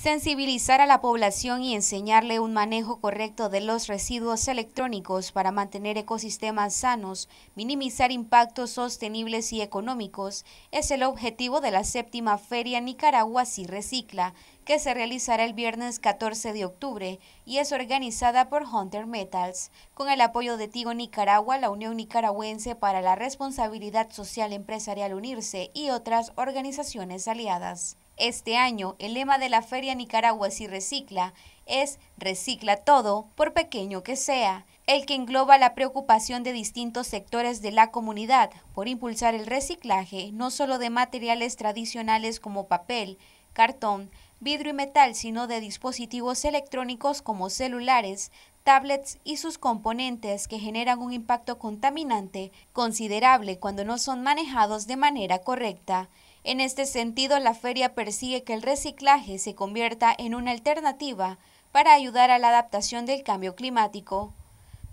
sensibilizar a la población y enseñarle un manejo correcto de los residuos electrónicos para mantener ecosistemas sanos, minimizar impactos sostenibles y económicos, es el objetivo de la séptima Feria Nicaragua Si Recicla, que se realizará el viernes 14 de octubre y es organizada por Hunter Metals, con el apoyo de Tigo Nicaragua, la Unión Nicaragüense para la Responsabilidad Social Empresarial Unirse y otras organizaciones aliadas. Este año, el lema de la Feria Nicaragua Si Recicla es Recicla todo, por pequeño que sea, el que engloba la preocupación de distintos sectores de la comunidad por impulsar el reciclaje no solo de materiales tradicionales como papel, cartón, vidrio y metal, sino de dispositivos electrónicos como celulares, tablets y sus componentes que generan un impacto contaminante considerable cuando no son manejados de manera correcta. En este sentido, la feria persigue que el reciclaje se convierta en una alternativa para ayudar a la adaptación del cambio climático.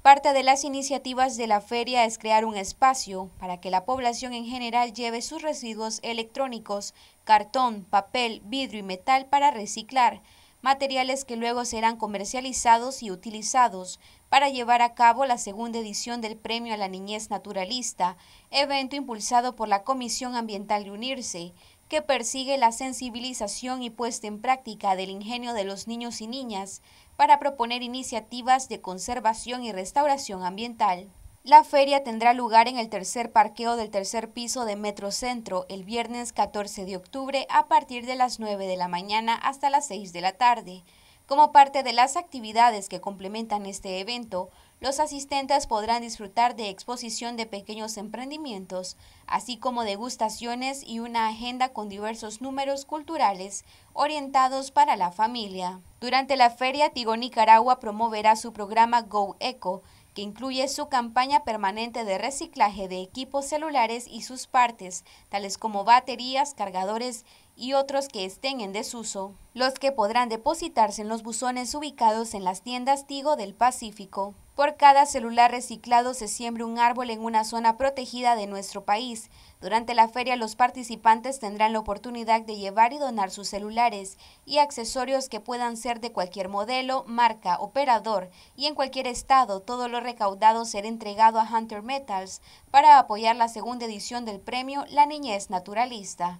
Parte de las iniciativas de la feria es crear un espacio para que la población en general lleve sus residuos electrónicos, cartón, papel, vidrio y metal para reciclar materiales que luego serán comercializados y utilizados para llevar a cabo la segunda edición del Premio a la Niñez Naturalista, evento impulsado por la Comisión Ambiental de Unirse, que persigue la sensibilización y puesta en práctica del ingenio de los niños y niñas para proponer iniciativas de conservación y restauración ambiental. La feria tendrá lugar en el tercer parqueo del tercer piso de Metro Centro el viernes 14 de octubre a partir de las 9 de la mañana hasta las 6 de la tarde. Como parte de las actividades que complementan este evento, los asistentes podrán disfrutar de exposición de pequeños emprendimientos, así como degustaciones y una agenda con diversos números culturales orientados para la familia. Durante la feria, Tigo Nicaragua promoverá su programa Go Eco, que incluye su campaña permanente de reciclaje de equipos celulares y sus partes, tales como baterías, cargadores y otros que estén en desuso, los que podrán depositarse en los buzones ubicados en las tiendas Tigo del Pacífico. Por cada celular reciclado se siembra un árbol en una zona protegida de nuestro país. Durante la feria los participantes tendrán la oportunidad de llevar y donar sus celulares y accesorios que puedan ser de cualquier modelo, marca, operador y en cualquier estado. Todo lo recaudado será entregado a Hunter Metals para apoyar la segunda edición del premio La Niñez Naturalista.